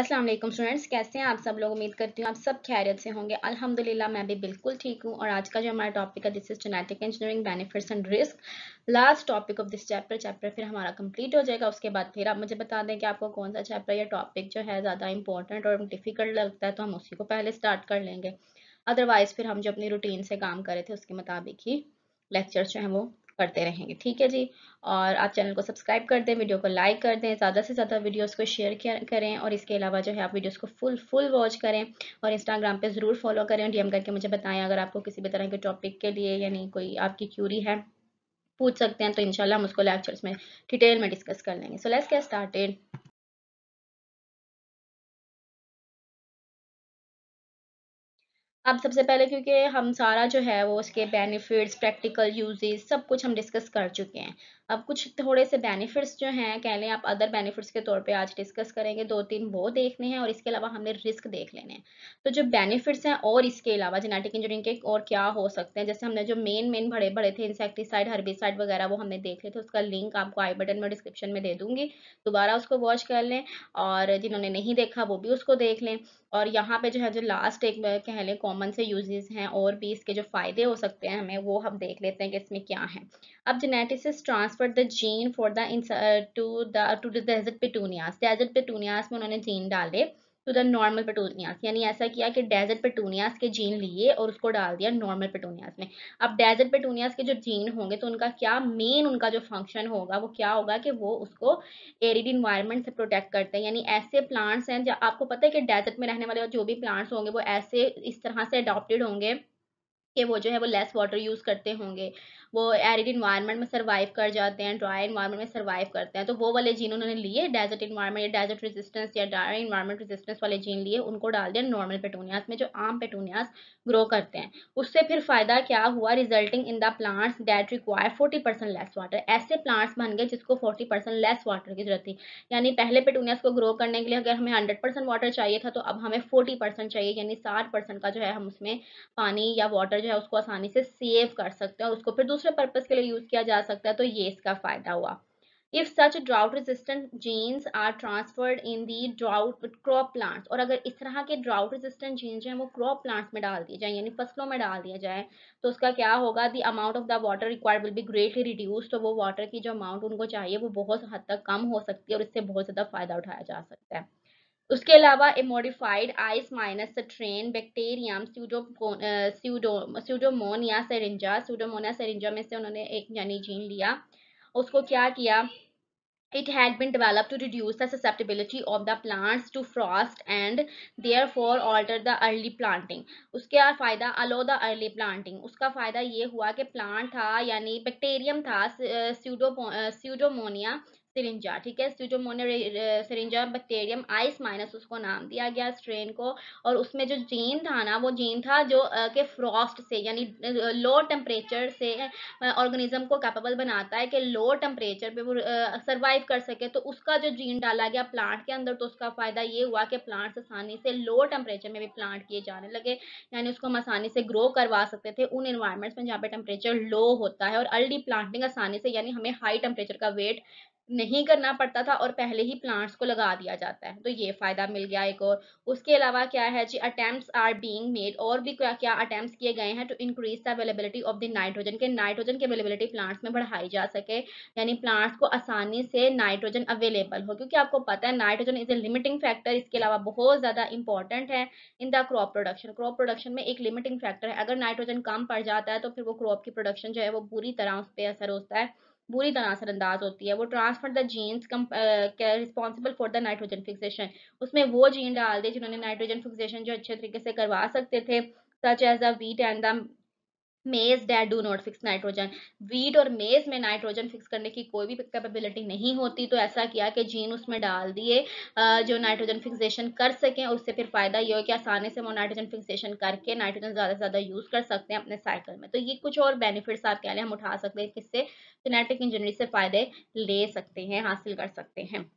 Aslam students कैसे हैं आप सब लोग उम्मीद करती हूँ आप सब खैरियत से होंगे अल्हम्दुलिल्लाह मैं भी बिल्कुल ठीक हूँ और आज का जो हमारा टॉपिक है this is genetic engineering benefits and risk last topic of this chapter chapter फिर हमारा कंप्लीट हो जाएगा उसके बाद फिर आप मुझे बता दें कि आपको कौन सा चैप्टर या टॉपिक जो है ज़्यादा इंपॉर्टेंट और डिफिकल्ट लगता है तो हम उसी को पहले स्टार्ट कर लेंगे अदरवाइज़ फिर हम जो अपनी रूटीन से काम करे थे उसके मुताबिक ही लेक्चर्स जो हैं वो करते रहेंगे ठीक है जी और आप चैनल को सब्सक्राइब कर दें वीडियो को लाइक कर दें ज़्यादा से ज़्यादा वीडियोस को शेयर करें और इसके अलावा जो है आप वीडियोस को फुल फुल वॉच करें और इंस्टाग्राम पे ज़रूर फॉलो करें और डीएम करके मुझे बताएं अगर आपको किसी भी तरह के टॉपिक के लिए यानी कोई आपकी क्यूरी है पूछ सकते हैं तो इनशाला हम उसको लेक्चर्स में डिटेल में डिस्कस कर लेंगे सो लेट्स गेट स्टार्टेड अब सबसे पहले क्योंकि हम सारा जो है वो उसके बेनिफिट्स प्रैक्टिकल यूजेस सब कुछ हम डिस्कस कर चुके हैं अब कुछ थोड़े से बेनिफिट्स जो हैं कह लें आप अदर बेनिफिट्स के तौर पे आज डिस्कस करेंगे दो तीन वो देखने हैं और इसके अलावा हमने रिस्क देख लेने हैं तो जो बेनिफिट्स हैं और इसके अलावा जेनेटिक इंजीनियरिंग के और क्या हो सकते हैं जैसे हमने जो मेन मेन बड़े बड़े थे इंसेक्टिसाइड हर्बिसाइड वगैरह वो हमने देख ले थे उसका लिंक आपको आई बटन में डिस्क्रिप्शन में दे दूंगी दोबारा उसको वॉच कर लें और जिन्होंने नहीं देखा वो भी उसको देख लें और यहाँ पे जो है जो लास्ट एक कह लें कॉमन से यूजेस हैं और भी इसके जो फ़ायदे हो सकते हैं हमें वो हम देख लेते हैं कि इसमें क्या है अब geneticists transfer the gene for the to the to desert desert में उन्होंने जीन डाले टू द नॉर्मल पेटूनियास यानी ऐसा किया कि डेजर्ट पेटूनियास के जीन लिए और उसको डाल दिया नॉर्मल पेटूनियास में अब डेजर्ट पेटूनियास के जो जीन होंगे तो उनका क्या मेन उनका जो फंक्शन होगा वो क्या होगा कि वो उसको एरिड इन्वायरमेंट से प्रोटेक्ट करते हैं यानी ऐसे प्लांट्स हैं जो आपको पता है कि डेजर्ट में रहने वाले जो भी प्लांट्स होंगे वो ऐसे इस तरह से अडोप्टेड होंगे कि वो जो है वो लेस वाटर यूज़ करते होंगे वो एरिड इन्वायरमेंट में सर्वाइव कर जाते हैं ड्राई इन्वायरमेंट में सर्वाइव करते हैं तो वो वाले जीन उन्होंने लिए डेजर्ट इन्वायरमेंट या डेजर्ट रेजिस्टेंस या ड्राई इन्वायरमेंट रेजिस्टेंस वाले जीन लिए उनको डाल दिया नॉर्मल पेटोनियास में जो आम पेटोनियास ग्रो करते हैं उससे फिर फायदा क्या हुआ resulting in the plants that require 40 percent less water ऐसे प्लांट्स बन गए जिसको 40 परसेंट लेस वाटर की जरूरत थी यानी पहले पेटूनियस को ग्रो करने के लिए अगर हमें 100 परसेंट वाटर चाहिए था तो अब हमें 40 परसेंट चाहिए यानी 60 परसेंट का जो है हम उसमें पानी या वाटर जो है उसको आसानी से सेव कर सकते हैं और उसको फिर दूसरे पर्पज़ के लिए यूज़ किया जा सकता है तो ये इसका फ़ायदा हुआ if such drought resistant genes are transferred in the drought crop plants और अगर इस तरह के ड्राउट रेजिस्टेंट जीन्स जो है वो क्रॉप प्लांट्स में डाल दिए जाए यानी फसलों में डाल दिया जाए तो उसका क्या होगा the amount of the water required will be greatly reduce तो वो वाटर की जो अमाउंट उनको चाहिए वो बहुत हद तक कम हो सकती है और इससे बहुत ज़्यादा फायदा उठाया जा सकता है उसके अलावा a modified ice minus strain bacterium Pseudomonas syringae Pseudomonas syringae में से उन्होंने एक यानी जीन लिया उसको क्या किया it had been developed to reduce the susceptibility of the plants to frost and therefore alter the early planting uske aur fayda allow the early planting uska fayda ye hua कि plant tha yani bacterium tha pseudo pseudomonia syringae ठीक है Pseudomonas syringae bacterium ice minus उसको नाम दिया गया strain को और उसमें जो जीन था ना वो जीन था जो के फ्रॉस्ट से यानी लो टेम्परेचर से ऑर्गेनिज्म को कैपेबल बनाता है कि लो टेम्परेचर पे वो सर्वाइव कर सके तो उसका जो जीन डाला गया प्लांट के अंदर तो उसका फ़ायदा ये हुआ कि प्लांट्स आसानी से लो टेम्परेचर में भी प्लांट किए जाने लगे यानी उसको हम आसानी से ग्रो करवा सकते थे उन इन्वायरमेंट्स में जहाँ पे टेम्परेचर लो होता है और अर्ली प्लांटिंग आसानी से यानी हमें हाई टेम्परेचर का वेट नहीं करना पड़ता था और पहले ही प्लांट्स को लगा दिया जाता है तो ये फायदा मिल गया एक और उसके अलावा क्या है जी अटेम्प्ट्स आर बीइंग मेड और भी क्या क्या अटेम्प्ट्स किए गए हैं to increase the availability of the nitrogen के नाइट्रोजन की अवेलेबिलिटी प्लांट्स में बढ़ाई जा सके यानी प्लांट्स को आसानी से नाइट्रोजन अवेलेबल हो क्योंकि आपको पता है nitrogen is a limiting factor इसके अलावा बहुत ज़्यादा इंपॉर्टेंट है in the crop production crop production में एक लिमिटिंग फैक्टर है अगर नाइट्रोजन कम पड़ जाता है तो फिर वो क्रॉप की प्रोडक्शन जो है वो बुरी तरह उस पर असर होता है बुरी तरह अंदाज होती है वो transfer the genes responsible for the nitrogen fixation उसमें वो जीन डाल दिए जिन्होंने नाइट्रोजन फिक्सेशन जो अच्छे तरीके से करवा सकते थे such as the wheat and the maize that do not fix nitrogen wheat और मेज में नाइट्रोजन फिक्स करने की कोई भी कैपेबिलिटी नहीं होती तो ऐसा किया कि जीन उसमें डाल दिए जो नाइट्रोजन फिक्सेशन कर सकें उससे फिर फायदा ये हो कि आसानी से वो नाइट्रोजन फिक्सेशन करके नाइट्रोजन ज़्यादा से ज़्यादा यूज़ कर सकते हैं अपने साइकिल में तो ये कुछ और बेनिफिट्स आप क्या लें हम उठा सकते हैं किससे जेनेटिक इंजीनियरिंग से फ़ायदे ले सकते हैं हासिल कर सकते हैं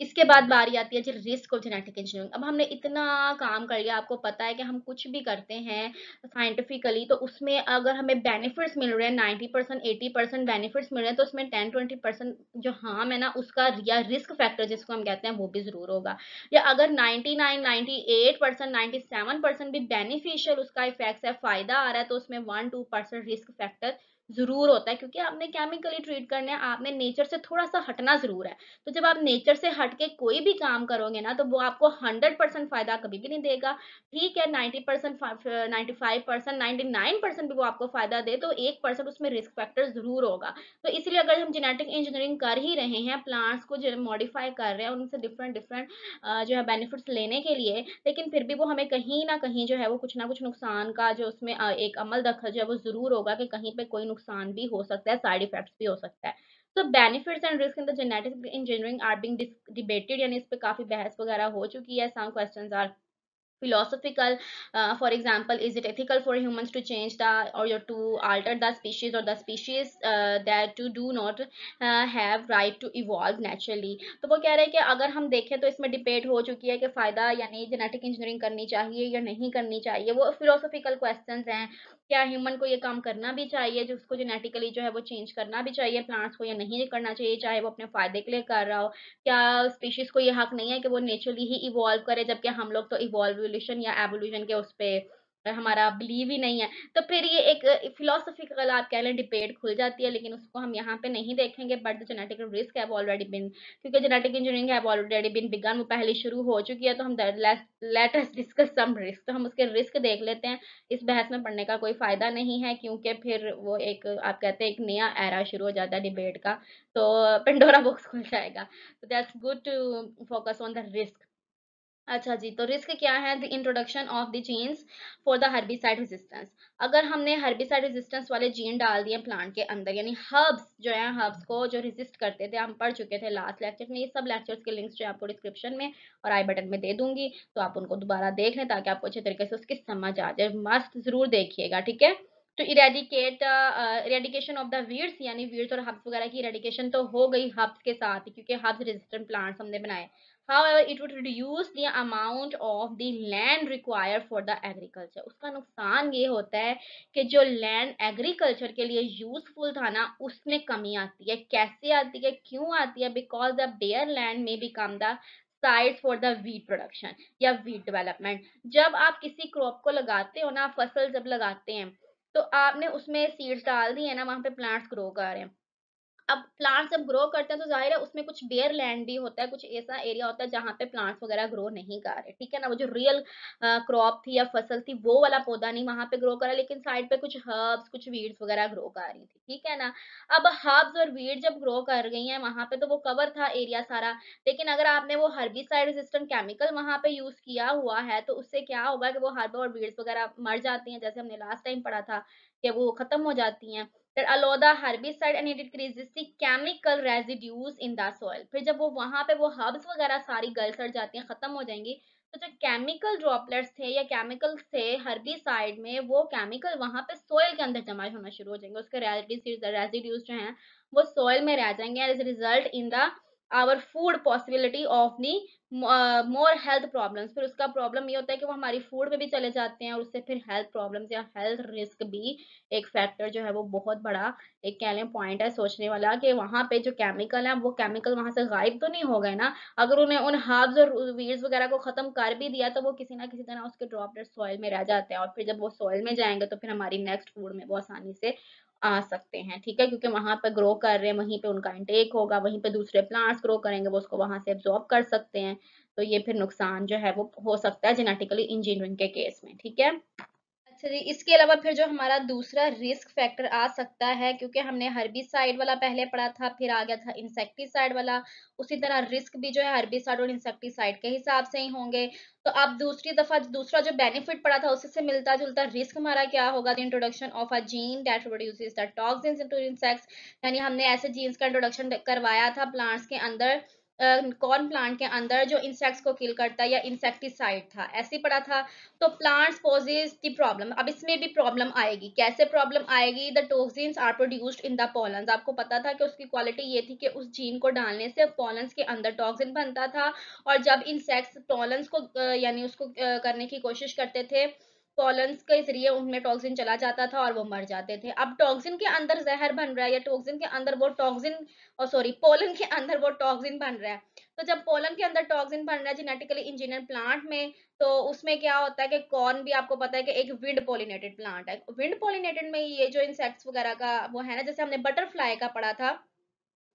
इसके बाद बारी आती है जी रिस्क ऑफ जेनेटिक इंजीनियरिंग अब हमने इतना काम कर लिया आपको पता है कि हम कुछ भी करते हैं साइंटिफिकली तो उसमें अगर हमें बेनिफिट्स मिल रहे हैं ninety percent eighty percent benefits मिल रहे हैं तो उसमें टेन ट्वेंटी परसेंट जो हार्म है ना उसका या रिस्क फैक्टर जिसको हम कहते हैं वो भी ज़रूर होगा या अगर नाइन्टी नाइन नाइन्टी भी बेनिफिशियल उसका इफेक्ट है फ़ायदा आ रहा है तो उसमें वन टू रिस्क फैक्टर जरूर होता है क्योंकि आपने केमिकली ट्रीट करना है आपने नेचर से थोड़ा सा हटना जरूर है तो जब आप नेचर से हट के कोई भी काम करोगे ना तो वो आपको हंड्रेड परसेंट फायदा कभी भी नहीं देगा ठीक है ninety percent ninety five percent ninety nine percent भी वो आपको फायदा दे तो एक परसेंट उसमें रिस्क फैक्टर जरूर होगा तो इसलिए अगर हम जेनेटिक इंजीनियरिंग कर ही रहे हैं प्लांट्स को जो मॉडिफाई कर रहे हैं उनसे डिफरेंट डिफरेंट जो है बेनिफिट्स लेने के लिए लेकिन फिर भी वो हमें कहीं ना कहीं जो है वो कुछ ना कुछ नुकसान का जो उसमें एक अमल दखल जो है वो जरूर होगा कि कहीं पर कोई नुकसान भी हो सकता है साइड इफेक्ट्स भी हो सकता है तो benefits and risk in the genetic engineering are being debated यानी इस पर काफ़ी बहस वगैरह हो चुकी है some question are philosophical uh, for example is it ethical for humans to change the or your to alter the species or the species uh, that to do not uh, have right to evolve naturally to wo keh rahe hai ki agar hum dekhe to isme debate ho chuki hai ki fayda yani genetic engineering karni chahiye ya nahi karni chahiye wo philosophical questions hain क्या human को ये काम करना भी चाहिए जो उसको genetically जो है वो चेंज करना भी चाहिए प्लांट्स को या नहीं करना चाहिए चाहे वो अपने फ़ायदे के लिए कर रहा हो क्या स्पीशीज़ को ये हक नहीं है कि वो नेचुरली ही इवॉल्व करे जबकि हम लोग तो इवॉल्व एवोल्यूशन या एवोल्यूशन के उस पर हमारा बिलीव ही नहीं है तो फिर ये एक फिलोसफिकल आप कह लें डिबेट खुल जाती है लेकिन उसको हम यहाँ पे नहीं देखेंगे but the genetic risk have already been क्योंकि genetic engineering have already been began वो पहले शुरू हो चुकी है तो हम let us discuss some risk तो हम उसके रिस्क देख लेते हैं इस बहस में पढ़ने का कोई फायदा नहीं है क्योंकि फिर वो एक आप कहते हैं एक नया एरा शुरू हो जाता है डिबेट का तो पेंडोरा बुक्स खुल जाएगा तो that's good to focus on the risk अच्छा जी तो रिस्क क्या है the introduction of the genes for the herbicide resistance अगर हमने हर्बिसाइड रेजिस्टेंस वाले जीन डाल दिए प्लांट के अंदर यानी हर्ब्स जो है हर्ब्स को जो रेजिस्ट करते थे हम पढ़ चुके थे लास्ट लेक्चर में ये सब लेक्चर्स के लिंक्स जो है आपको डिस्क्रिप्शन में और आई बटन में दे दूंगी तो आप उनको दोबारा देख लें ताकि आपको अच्छे तरीके से उसकी समझ आ जाए मस्त जरूर देखिएगा ठीक है तो eradicate eradication of the weeds यानी वीड्स और हब्स वगैरह की इरेडिकेशन तो हो गई हब्स के साथ क्योंकि हब्स रेजिस्टेंट प्लांट्स हमने बनाए however it would reduce the amount of the land required for the agriculture उसका नुकसान ये होता है कि जो land agriculture के लिए useful था ना उसमें कमी आती है कैसे आती है क्यों आती है because the bare land may become the sites for the wheat production या wheat development. जब आप किसी crop को लगाते हो ना फसल जब लगाते हैं तो आपने उसमें सीड्स डाल दी है ना वहाँ पे प्लांट्स ग्रो कर रहे हैं अब प्लांट्स जब ग्रो करते हैं तो जाहिर है उसमें कुछ बेयर लैंड भी होता है कुछ ऐसा एरिया होता है जहाँ पे प्लांट्स वगैरह ग्रो नहीं कर रहे ठीक है ना वो जो रियल क्रॉप थी या फसल थी वो वाला पौधा नहीं वहाँ पे ग्रो कर रहा लेकिन साइड पे कुछ हर्ब्स कुछ वीड्स वगैरह ग्रो कर रही थी ठीक है ना अब हर्ब्स और वीड जब ग्रो कर गई है वहां पे तो वो कवर था एरिया सारा लेकिन अगर आपने वो साइड रेजिस्टेंट केमिकल वहां पर यूज किया हुआ है तो उससे क्या होगा कि वो हर्ब और वीड्स वगैरह मर जाती हैं जैसे हमने लास्ट टाइम पढ़ा था कि वो खत्म हो जाती हैं that allow the herbicide and it decreases the chemical residues in the soil फिर जब वो वहाँ पे वो हर्ब्स वगैरह सारी गल सड़ जाती हैं ख़त्म हो जाएंगी तो जो केमिकल ड्रॉपलेट्स थे या केमिकल थे हर्बिसाइड में वो केमिकल वहां पे सोयल के अंदर जमा होना शुरू हो जाएंगे उसके रेजिड्यूज जो हैं वो सोयल में रह जाएंगे as result in the our food possibility of the more health problems फिर उसका प्रॉब्लम ये होता है कि वो हमारी फूड में भी चले जाते हैं और उससे फिर हेल्थ प्रॉब्लम्स या हेल्थ रिस्क भी एक फैक्टर जो है वो बहुत बड़ा एक कह लें पॉइंट है सोचने वाला कि वहाँ पे जो केमिकल है वो केमिकल वहाँ से गायब तो नहीं हो गए ना अगर उन्हें उन हर्ब्स और वीड्स वगैरह को ख़त्म कर भी दिया तो वो किसी ना किसी तरह उसके ड्रॉपलेट सॉइल में रह जाते हैं और फिर जब वो सॉइल में जाएंगे तो फिर हमारी नेक्स्ट फूड में वो आसानी से आ सकते हैं ठीक है क्योंकि वहां पर ग्रो कर रहे हैं वहीं पे उनका इंटेक होगा वहीं पे दूसरे प्लांट्स ग्रो करेंगे वो उसको वहां से एब्जॉर्ब कर सकते हैं तो ये फिर नुकसान जो है वो हो सकता है जेनेटिकली इंजीनियरिंग के केस में ठीक है थ्री इसके अलावा फिर जो हमारा दूसरा रिस्क फैक्टर आ सकता है क्योंकि हमने हर्बिसाइड वाला पहले पढ़ा था फिर आ गया था इंसेक्टिसाइड वाला उसी तरह रिस्क भी जो है हर्बिसाइड और इंसेक्टिसाइड के हिसाब से ही होंगे तो आप दूसरी दफा दूसरा जो बेनिफिट पड़ा था उससे मिलता जुलता रिस्क हमारा क्या होगा the introduction of a gene that produces the toxins into insects यानी हमने ऐसे जीन्स का इंट्रोडक्शन करवाया था प्लांट्स के अंदर कॉर्न प्लांट के अंदर जो इंसेक्ट्स को किल करता है या इंसेक्टिसाइड था ऐसे पड़ा था तो प्लांट्स पोजेज द प्रॉब्लम अब इसमें भी प्रॉब्लम आएगी कैसे प्रॉब्लम आएगी the toxin are produced in the pollens आपको पता था कि उसकी क्वालिटी ये थी कि उस जीन को डालने से पॉलन्स के अंदर टॉक्सिन बनता था और जब इंसेक्ट्स पॉलन्स को यानी उसको करने की कोशिश करते थे कॉलन्स के जरिए उनमें टॉक्सिन चला जाता था और वो मर जाते थे अब टॉक्सिन के अंदर जहर बन रहा है या टॉक्सिन के अंदर वो टॉक्सिन और सॉरी पोलन के अंदर वो टॉक्सिन बन रहा है तो जब पोलन के अंदर टॉक्सिन बन रहा है जेनेटिकली इंजीनियर प्लांट में तो उसमें क्या होता है कि कॉर्न भी आपको पता है कि एक विंड पोलिनेटेड प्लांट है विंड पोलिनेटेड में ये जो इंसेक्ट्स वगैरह का वो है ना जैसे हमने बटरफ्लाई का पढ़ा था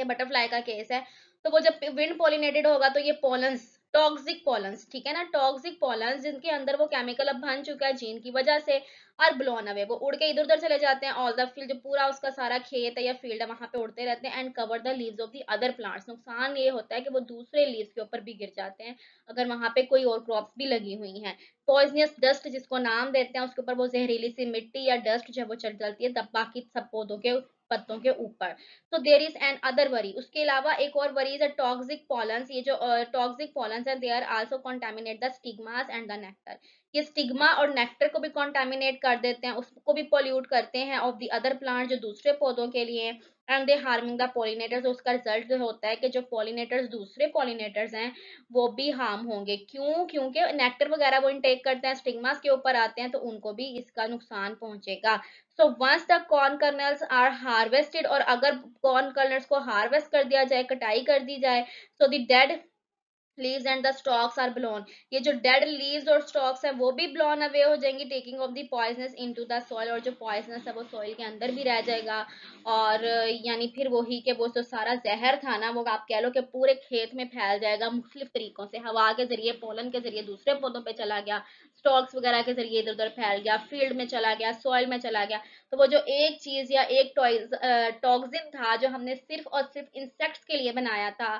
कि बटरफ्लाई का केस है तो वो जब विंड पोलिनेटेड होगा तो ये पोलन्स टॉक्सिक पॉलन्स ठीक है ना टॉक्सिक पॉलन्स जिनके अंदर वो केमिकल अब भन चुका है जीन की वजह से और ब्लोन अवे वो उड़ के इधर उधर चले जाते हैं ऑल द फील्ड जो पूरा उसका सारा खेत है या फील्ड है वहां पे उड़ते रहते हैं and cover the leaves of the other plants नुकसान ये होता है कि वो दूसरे लीव्स के ऊपर भी गिर जाते हैं अगर वहां पे कोई और क्रॉप्स भी लगी हुई हैं पॉइजनियस डस्ट जिसको नाम देते हैं उसके ऊपर वो जहरीली सी मिट्टी या डस्ट जो है वो चढ़ जाती है तब बाकी सब पौधों के पत्तों के ऊपर तो there is an other worry उसके अलावा एक और worry is a toxic pollens ये जो टॉक्सिक पॉलन्स है they are also contaminate the stigmas and the nectar ये स्टिग्मा और नेक्टर को भी कॉन्टामिनेट कर देते हैं उसको भी पोल्यूट करते हैं ऑफ दी अदर प्लांट जो दूसरे पौधों के लिए and they harming the pollinators उसका रिजल्ट होता है कि जो पोलिनेटर्स दूसरे पोलिनेटर्स हैं वो भी हार्म होंगे क्यों क्योंकि नेक्टर वगैरह वो इनटेक करते हैं स्टिग्मास के ऊपर आते हैं तो उनको भी इसका नुकसान पहुंचेगा so once the corn kernels are harvested और अगर कॉर्न कर्नल्स को हार्वेस्ट कर दिया जाए कटाई कर दी जाए so the dead leave and the stalks are blown ये जो डेड लीव और स्टॉक्स है वो भी ब्लोन अवे हो जाएंगी taking off the poisonous into the soil और जो पॉइजनस है वो सॉइल के अंदर भी रह जाएगा और यानी फिर वही के वो जो सारा जहर था ना वो आप कह लो कि पूरे खेत में फैल जाएगा मुख्तलिफ तरीकों से हवा के जरिए पोलन के जरिए दूसरे पौधों पर चला गया स्टॉक्स वगैरह के जरिए इधर उधर फैल गया फील्ड में चला गया सॉइल में चला गया तो वो जो एक चीज या एक टॉक्सिन था जो हमने सिर्फ और सिर्फ इंसेक्ट्स के लिए बनाया था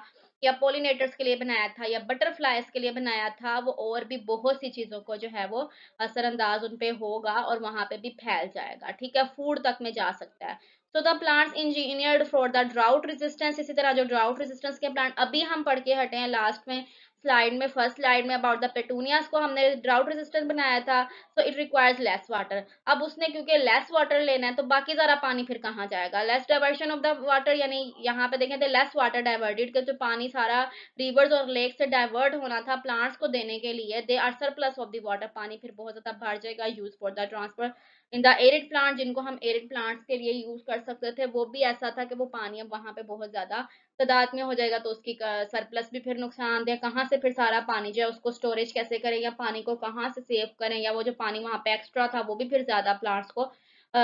या पोलिनेटर्स के लिए बनाया था या बटरफ्लाइज के लिए बनाया था वो और भी बहुत सी चीज़ों को जो है वो असरअंदाज उन पर होगा और वहां पे भी फैल जाएगा ठीक है फूड तक में जा सकता है so the plants engineered for the drought resistance इसी तरह जो ड्राउट रेजिस्टेंस के प्लांट अभी हम पढ़ के हटे हैं लास्ट में स्लाइड में फर्स्ट स्लाइड में अबाउट द पेटूनियाज को हमने ड्राउट रेजिस्टेंस बनाया था so it requires less water अब उसने क्योंकि लेस वाटर लेना है तो बाकी सारा पानी फिर कहाँ जाएगा less diversion of the water यानी यहाँ पे देखें तो लेस वाटर डाइवर्टेड जो पानी सारा रिवर्स और लेक से डाइवर्ट होना था प्लांट्स को देने के लिए they are plus of the water पानी फिर बहुत ज्यादा भर जाएगा use for the transfer in the arid plant जिनको हम एरिड प्लांट्स के लिए यूज कर सकते थे वो भी ऐसा था कि वो पानी अब वहाँ पे बहुत ज्यादा तादाद में हो जाएगा तो उसकी सरप्लस भी फिर दे कहाँ से फिर सारा पानी जो है उसको स्टोरेज कैसे करें या पानी को कहाँ से सेव करें या वो जो पानी वहाँ पे एक्स्ट्रा था वो भी फिर ज़्यादा प्लांट्स को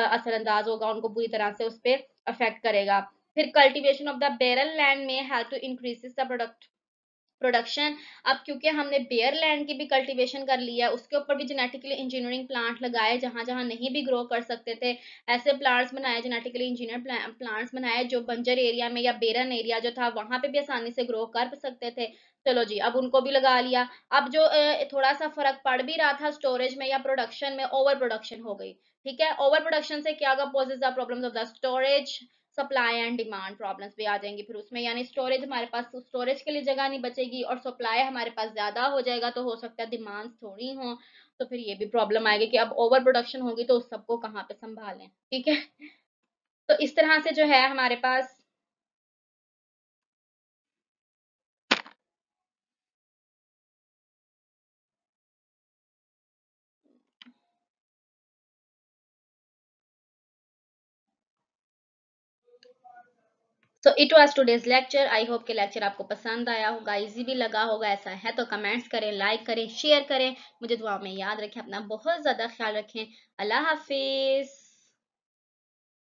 असरअंदाज होगा उनको बुरी तरह से उस पर अफेक्ट करेगा फिर cultivation of the barren land में help to increase the product production अब क्योंकि हमने बेयर लैंड की भी कल्टीवेशन कर लिया है उसके ऊपर भी जेनेटिकली इंजीनियरिंग प्लांट लगाए जहाँ जहाँ नहीं भी ग्रो कर सकते थे ऐसे प्लांट्स बनाए जेनेटिकली इंजीनियर प्लांट्स बनाए जो बंजर एरिया में या बेरन एरिया जो था वहाँ पे भी आसानी से ग्रो कर सकते थे चलो जी अब उनको भी लगा लिया अब जो थोड़ा सा फर्क पड़ भी रहा था स्टोरेज में या प्रोडक्शन में ओवर प्रोडक्शन हो गई ठीक है ओवर प्रोडक्शन से क्या होगा positive the problems of the storage supply and demand problems भी आ जाएंगी फिर उसमें यानी स्टोरेज हमारे पास स्टोरेज तो के लिए जगह नहीं बचेगी और सप्लाई हमारे पास ज़्यादा हो जाएगा तो हो सकता है डिमांड थोड़ी हो तो फिर ये भी प्रॉब्लम आएगी कि अब ओवर प्रोडक्शन होगी तो उस सबको कहाँ पे संभालें ठीक है तो इस तरह से जो है हमारे पास so it was today's lecture I hope के लेक्चर आपको पसंद आया होगा इजी भी लगा होगा ऐसा है तो कमेंट्स करें लाइक करें शेयर करें मुझे दुआ में याद रखें अपना बहुत ज़्यादा ख्याल रखें अल्लाह हाफिज़